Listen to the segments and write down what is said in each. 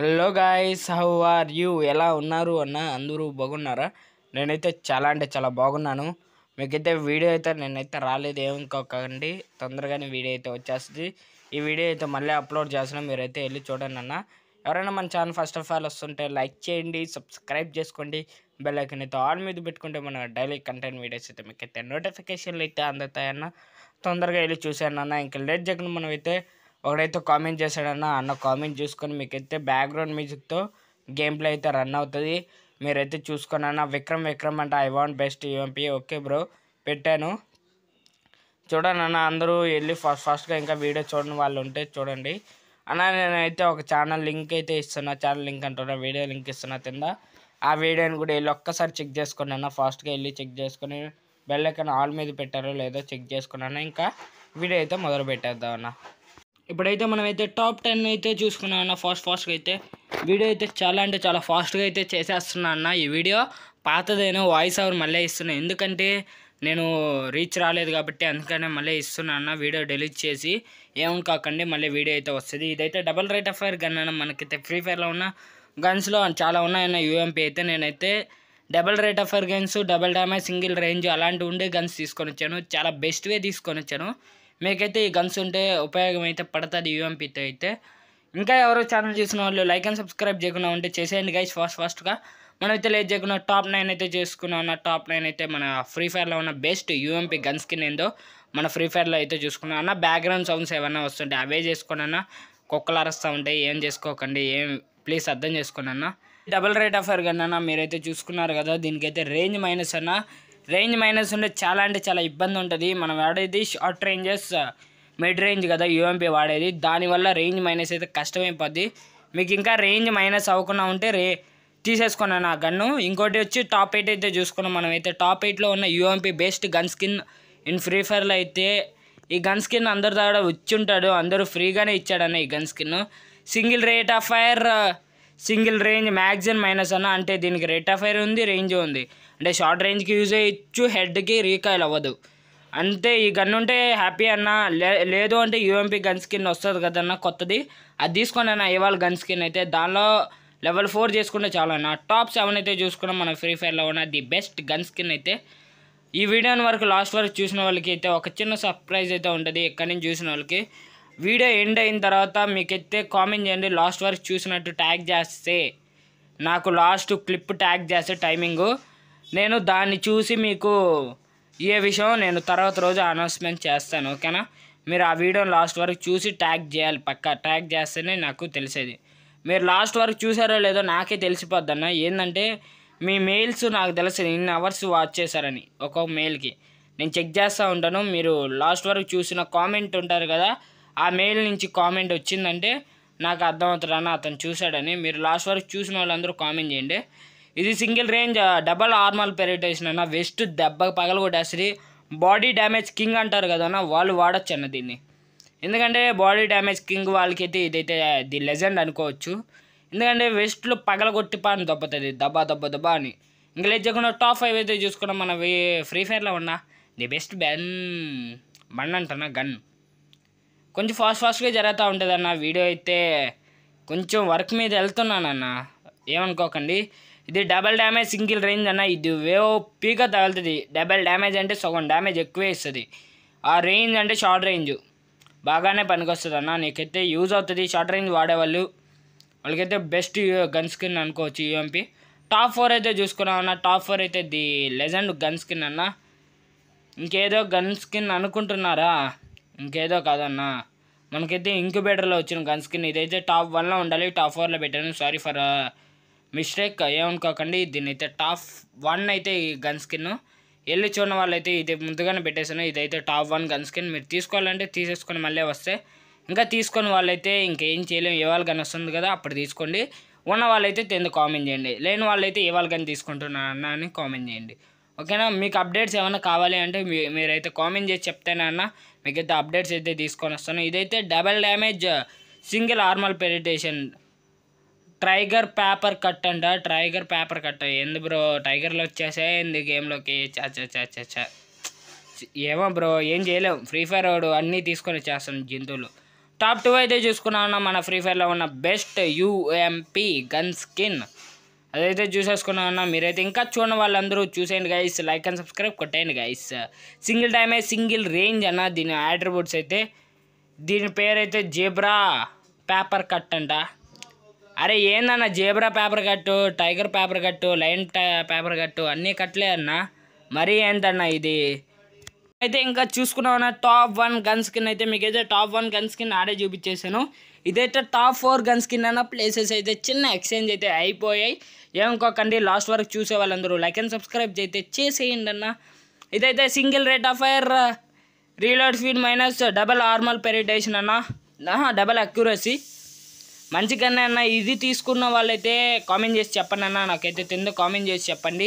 hello guys how are you ఎలా ఉన్నారు అన్న అందరూ బాగున్నారా నేనైతే చాలా అంటే చాలా బాగున్నాను మీకైతే వీడియో అయితే నేనైతే రాలేదు ఏమికోకండి తొందరగానే వీడియో అయితే వచ్చేస్తుంది ఈ వీడియో అయితే మళ్ళీ అప్లోడ్ చేస్తున్నా మీరైతే వెళ్ళి చూడండి అన్న ఎవరైనా మన ఛానల్ ఫస్ట్ ఆఫ్ ఆల్ వస్తుంటే లైక్ చేయండి సబ్స్క్రైబ్ చేసుకోండి బెల్ ఐకన్ అయితే ఆల్ మీద పెట్టుకుంటే మన డైలీ కంటెంట్ వీడియోస్ అయితే మీకైతే నోటిఫికేషన్లు అయితే అందుతాయన్న తొందరగా వెళ్ళి చూసాను అన్న ఇంకా లేట్ జగన్ మనం అయితే ఒకడైతే కామెంట్ చేశాడన్నా అన్న కామెంట్ చూసుకొని మీకైతే బ్యాక్గ్రౌండ్ మ్యూజిక్తో గేమ్ ప్లే అయితే రన్ అవుతుంది మీరైతే చూసుకొని అన్న విక్రమ్ విక్రమ్ అంటే I want best UMP okay bro పెట్టాను చూడండి అన్న అందరూ వెళ్ళి ఫస్ట్ ఫస్ట్గా ఇంకా వీడియో చూడని వాళ్ళు ఉంటే చూడండి అన్న నేనైతే ఒక ఛానల్ లింక్ అయితే ఇస్తున్నా ఛానల్ లింక్ అంటున్నా వీడియో లింక్ ఇస్తున్నా కింద ఆ వీడియోని కూడా వెళ్ళి ఒక్కసారి చెక్ చేసుకుని అన్న ఫాస్ట్గా వెళ్ళి చెక్ చేసుకుని బెల్లైకన్ ఆల్ మీద పెట్టారో లేదో చెక్ చేసుకున్నాను ఇంకా వీడియో అయితే మొదలు పెట్టేద్దాం అన్న ఇప్పుడైతే మనమైతే టాప్ టెన్ అయితే చూసుకున్నాం అన్న ఫాస్ట్ ఫాస్ట్గా అయితే వీడియో అయితే చాలా అంటే చాలా ఫాస్ట్గా అయితే చేసేస్తున్నా అన్న ఈ వీడియో పాతదేనో వాయిస్ ఓవర్ మళ్ళీ ఇస్తున్నాయి ఎందుకంటే నేను రీచ్ రాలేదు కాబట్టి అందుకనే మళ్ళీ ఇస్తున్నా అన్న వీడియో డిలీట్ చేసి ఏం కాకండి మళ్ళీ వీడియో అయితే వస్తుంది ఇదైతే double rate of fire gun అన్న మనకైతే ఫ్రీ ఫైర్లో ఉన్న గన్స్లో చాలా ఉన్నాయన్న యూఎంపీ అయితే నేనైతే double rate of fire guns double damage single range అలాంటి ఉండే గన్స్ తీసుకొని వచ్చాను చాలా బెస్ట్వే తీసుకొని వచ్చాను మీకైతే ఈ గన్స్ ఉంటే ఉపయోగం అయితే పడుతుంది యూఎంపీతో అయితే ఇంకా ఎవరో ఛానల్ చూసిన వాళ్ళు లైక్ అండ్ సబ్స్క్రైబ్ చేయకుండా ఉంటే చేసేయండి గైస్ ఫాస్ట్ ఫాస్ట్గా మనమైతే లేట్ చేయకుండా టాప్ నైన్ అయితే చేసుకున్నా అన్న టాప్ నైన్ అయితే మన ఫ్రీ ఫైర్లో ఉన్న బెస్ట్ యూఎంపీ గన్ స్కిన్ ఏందో మన ఫ్రీ ఫైర్లో అయితే చూసుకున్నా అన్న బ్యాక్గ్రౌండ్ సౌండ్స్ ఏమన్నా వస్తుంటాయి అవే చేసుకోండి అన్న కుక్కలు అరుస్తూ ఉంటాయి ఏం చేసుకోకండి ఏం ప్లీజ్ అర్థం చేసుకోండి అన్న డబల్ రేట్ ఆఫర్ కన్నా మీరైతే చూసుకున్నారు కదా దీనికైతే రేంజ్ మైనస్ అన్న రేంజ్ మైనస్ ఉంటే చాలా అంటే చాలా ఇబ్బంది ఉంటుంది మనం వాడేది షార్ట్ రేంజెస్ మిడ్ రేంజ్ కదా యూఎంపీ వాడేది దానివల్ల రేంజ్ మైనస్ అయితే కష్టమైపోద్ది మీకు ఇంకా రేంజ్ మైనస్ అవ్వకుండా ఉంటే రే తీసేసుకున్నాను ఆ గన్ను ఇంకోటి వచ్చి టాప్ ఎయిట్ అయితే చూసుకున్నాం మనం అయితే టాప్ ఎయిట్లో ఉన్న UMP best gun skin in free ఫైర్లో అయితే ఈ గన్ స్కిన్ అందరి దగ్గర వచ్చి ఉంటాడు అందరూ ఫ్రీగానే ఇచ్చాడన్న ఈ gun skin single rate of fire single range magazine minus అన్న అంటే దీనికి రేట్ ఆఫ్ ఫైర్ ఉంది రేంజ్ ఉంది అంటే షార్ట్ రేంజ్కి యూజ్ చేయొచ్చు హెడ్కి రీకాయిల్ అవ్వదు అంతే ఈ గన్ ఉంటే హ్యాపీ అన్న లేదు అంటే యూఎంపీ గన్ స్కిన్ వస్తుంది కదన్న కొత్తది అది తీసుకొని అన్న ఇవాళ గన్ స్కిన్ అయితే దానిలో లెవెల్ ఫోర్ చేసుకుంటే చాలా అన్న టాప్ సెవెన్ అయితే చూసుకున్నాం మన ఫ్రీ ఫైర్లో ఉన్న ది బెస్ట్ గన్ స్కిన్ అయితే ఈ వీడియోని వరకు లాస్ట్ వరకు చూసిన వాళ్ళకి అయితే ఒక చిన్న సర్ప్రైజ్ అయితే ఉంటుంది ఎక్కడి నుంచి చూసిన వాళ్ళకి వీడియో ఎండ్ అయిన తర్వాత మీకైతే కామెంట్ చేయండి లాస్ట్ వరకు చూసినట్టు ట్యాగ్ చేస్తే నాకు లాస్ట్ క్లిప్ ట్యాగ్ చేస్తే టైమింగు నేను దాన్ని చూసి మీకు ఏ విషయం నేను తర్వాత రోజు అనౌన్స్మెంట్ చేస్తాను ఓకేనా మీరు ఆ వీడియోని లాస్ట్ వరకు చూసి ట్యాగ్ చేయాలి పక్క ట్యాగ్ చేస్తేనే నాకు తెలిసేది మీరు లాస్ట్ వరకు చూసారో లేదో నాకే తెలిసిపోద్దన్న ఏంటంటే మీ మెయిల్స్ నాకు తెలుసు ఇన్ని అవర్స్ వాచ్ చేశారని ఒక్కొక్క మెయిల్కి నేను చెక్ చేస్తూ ఉంటాను మీరు లాస్ట్ వరకు చూసిన కామెంట్ ఉంటారు కదా ఆ మెయిల్ నుంచి కామెంట్ వచ్చిందంటే నాకు అర్థమవుతుందని అతను చూశాడని మీరు లాస్ట్ వరకు చూసిన వాళ్ళందరూ కామెంట్ చేయండి ఇది single range double armour penetration అన్న వెస్ట్ దెబ్బ పగల కొట్టేసి బాడీ డ్యామేజ్ కింగ్ అంటారు కదా వాళ్ళు వాడచ్చు అన్న దీన్ని ఎందుకంటే బాడీ డ్యామేజ్ కింగ్ వాళ్ళకైతే ఇదైతే ది లెజెండ్ అనుకోవచ్చు ఎందుకంటే వెస్ట్లో పగలగొట్టి పాని దెబ్బతుంది దబ్బా దెబ్బ దబ్బా అని ఇంకా లేదు చేయకుండా టాప్ ఫైవ్ అయితే చూసుకున్నాం మన ఫ్రీ ఫైర్లో ఉన్న ది బెస్ట్ బెన్ బండ్ అంటున్నా గన్ కొంచెం ఫాస్ట్ ఫాస్ట్గా జరుగుతూ ఉంటుంది అన్న వీడియో అయితే కొంచెం వర్క్ మీద వెళ్తున్నానన్న ఏమనుకోకండి ఇది డబల్ డ్యామేజ్ సింగిల్ రేంజ్ అన్న ఇది వేవ్ పీగా తగులుతుంది డబల్ డ్యామేజ్ అంటే సగం డ్యామేజ్ ఎక్కువే ఇస్తుంది ఆ రేంజ్ అంటే షార్ట్ రేంజ్ బాగానే పనికొస్తుంది అన్న నీకైతే యూజ్ అవుతుంది షార్ట్ రేంజ్ వాడేవాళ్ళు వాళ్ళకైతే బెస్ట్ గన్ స్కిన్ అనుకోవచ్చు యూఎంపీ టాప్ ఫోర్ అయితే చూసుకున్నాం అన్న టాప్ ఫోర్ అయితే ది లెజెండ్ గన్ స్కిన్ అన్న ఇంకేదో గన్ స్కిన్ అనుకుంటున్నారా ఇంకేదో కాదన్నా మనకైతే ఇంక్యుబేటర్లో వచ్చిన గన్ స్కిన్ ఇదైతే టాప్ వన్లో ఉండాలి టాప్ ఫోర్లో పెట్టాను సారీ ఫర్ మిస్టేక్ ఏమనుకోకండి దీని అయితే టాప్ వన్ అయితే ఈ గన్ స్కిన్ వెళ్ళి చూడని వాళ్ళైతే ఇది ముందుగానే పెట్టేశాను ఇదైతే టాప్ వన్ గన్ స్కిన్ మీరు తీసుకోవాలంటే తీసేసుకొని మళ్ళీ వస్తే ఇంకా తీసుకొని వాళ్ళైతే ఇంకేం చేయలేము ఇవాళ గన్ వస్తుంది కదా అప్పుడు తీసుకోండి ఉన్న వాళ్ళైతే తెందు కామెంట్ చేయండి లేని వాళ్ళైతే ఇవాళ గన్ తీసుకుంటున్నా అని కామెంట్ చేయండి ఓకేనా మీకు అప్డేట్స్ ఏమైనా కావాలి అంటే మీరైతే కామెంట్ చేసి చెప్తేనే మీకైతే అప్డేట్స్ అయితే తీసుకొని వస్తాను ఇదైతే double damage single armour penetration trigger paper cut అంట ట్రైగర్ పేపర్ కట్ ఎందు బ్రో టైగర్లో ఎందు గేమ్లోకి చచ్చ ఏమో బ్రో ఏం చేయలేం ఫ్రీ ఫైర్ వాడు అన్నీ తీసుకొని వచ్చేస్తాం జంతువులు టాప్ టూ అయితే చూసుకున్నా మన ఫ్రీ ఫైర్లో ఉన్న బెస్ట్ యూఎంపీ గన్ స్కిన్ అదైతే చూసేసుకున్నా ఉన్నా మీరైతే ఇంకా చూడని వాళ్ళందరూ చూసేయండి గైస్ లైక్ అండ్ సబ్స్క్రైబ్ కొట్టేయండి గైస్ సింగిల్ టైమే సింగిల్ రేంజ్ అన్న దీని ఆట్రిబ్యూట్స్ అయితే దీని పేరైతే జేబ్రా పేపర్ కట్ అంట అరే ఏందన్న zebra paper cut tiger paper cut line paper cut అన్నీ కట్టలే అన్న మరీ ఏంటన్నా ఇది అయితే ఇంకా చూసుకున్నాం టాప్ వన్ గన్ స్కిన్ అయితే మీకైతే టాప్ వన్ గన్ స్కిన్ ఆడే చూపించేసాను ఇదైతే టాప్ ఫోర్ గన్ స్కిన్ అన్న ప్లేసెస్ అయితే చిన్న ఎక్స్చేంజ్ అయితే అయిపోయాయి ఏమనుకోకండి లాస్ట్ వరకు చూసే వాళ్ళందరూ లైక్ అండ్ సబ్స్క్రైబ్ అయితే చేసేయండి అన్న ఇదైతే single rate of fire reload speed minus double armour penetration అన్న డబల్ అక్యురసీ మంచి గన్ అన్న ఇది తీసుకున్న వాళ్ళైతే కామెంట్ చేసి చెప్పండి అన్న నాకైతే తిందో కామెంట్ చేసి చెప్పండి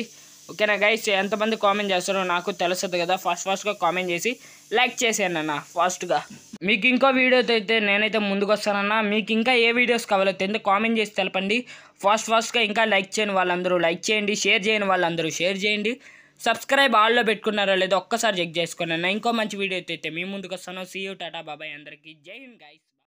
ఓకేనా గైస్ ఎంతమంది కామెంట్ చేస్తారో నాకు తెలుస్తుంది కదా ఫాస్ట్ ఫాస్ట్గా కామెంట్ చేసి లైక్ చేసేయండి అన్న ఫాస్ట్గా మీకు ఇంకో వీడియోతో అయితే నేనైతే ముందుకు వస్తానన్నా మీకు ఇంకా ఏ వీడియోస్ కావాలో తెలియదు కామెంట్ చేసి తెలపండి ఫాస్ట్ ఫాస్ట్గా ఇంకా లైక్ చేయని వాళ్ళందరూ లైక్ చేయండి షేర్ చేయని వాళ్ళందరూ షేర్ చేయండి సబ్స్క్రైబ్ ఆల్లో పెట్టుకున్నారో లేదో ఒక్కసారి చెక్ చేసుకున్నా ఇంకో మంచి వీడియో అయితే మీ ముందుకు వస్తాను సీయూ టాటా బాబాయ్ అందరికీ జై హింద్ గైస్